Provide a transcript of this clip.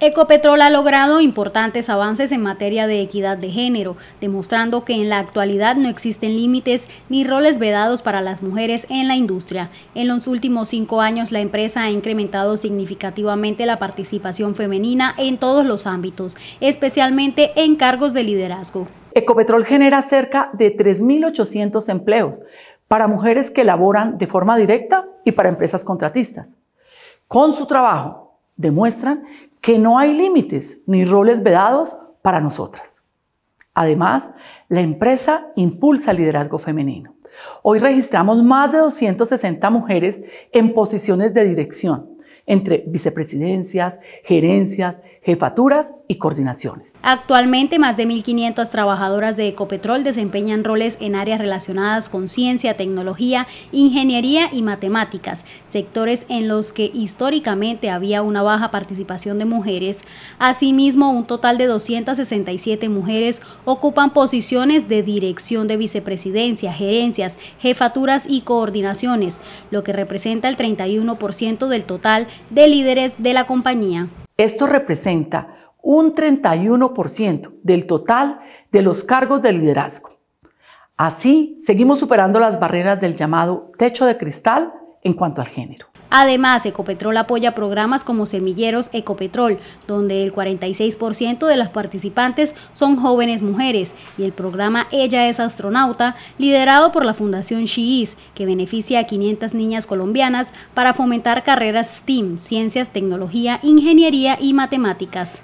Ecopetrol ha logrado importantes avances en materia de equidad de género, demostrando que en la actualidad no existen límites ni roles vedados para las mujeres en la industria. En los últimos cinco años, la empresa ha incrementado significativamente la participación femenina en todos los ámbitos, especialmente en cargos de liderazgo. Ecopetrol genera cerca de 3.800 empleos para mujeres que laboran de forma directa y para empresas contratistas. Con su trabajo, demuestran que no hay límites ni roles vedados para nosotras. Además, la empresa impulsa el liderazgo femenino. Hoy registramos más de 260 mujeres en posiciones de dirección, entre vicepresidencias, gerencias, jefaturas y coordinaciones. Actualmente, más de 1.500 trabajadoras de Ecopetrol desempeñan roles en áreas relacionadas con ciencia, tecnología, ingeniería y matemáticas, sectores en los que históricamente había una baja participación de mujeres. Asimismo, un total de 267 mujeres ocupan posiciones de dirección de vicepresidencia, gerencias, jefaturas y coordinaciones, lo que representa el 31% del total de líderes de la compañía. Esto representa un 31% del total de los cargos de liderazgo. Así, seguimos superando las barreras del llamado techo de cristal en cuanto al género. Además, Ecopetrol apoya programas como Semilleros Ecopetrol, donde el 46% de las participantes son jóvenes mujeres, y el programa Ella es astronauta, liderado por la Fundación Shiis, que beneficia a 500 niñas colombianas para fomentar carreras STEAM, ciencias, tecnología, ingeniería y matemáticas.